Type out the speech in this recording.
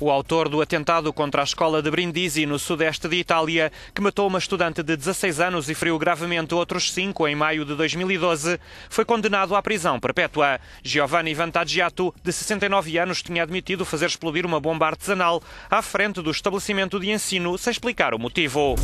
O autor do atentado contra a escola de Brindisi, no sudeste de Itália, que matou uma estudante de 16 anos e feriu gravemente outros cinco em maio de 2012, foi condenado à prisão perpétua. Giovanni Vantaggiato, de 69 anos, tinha admitido fazer explodir uma bomba artesanal à frente do estabelecimento de ensino, sem explicar o motivo.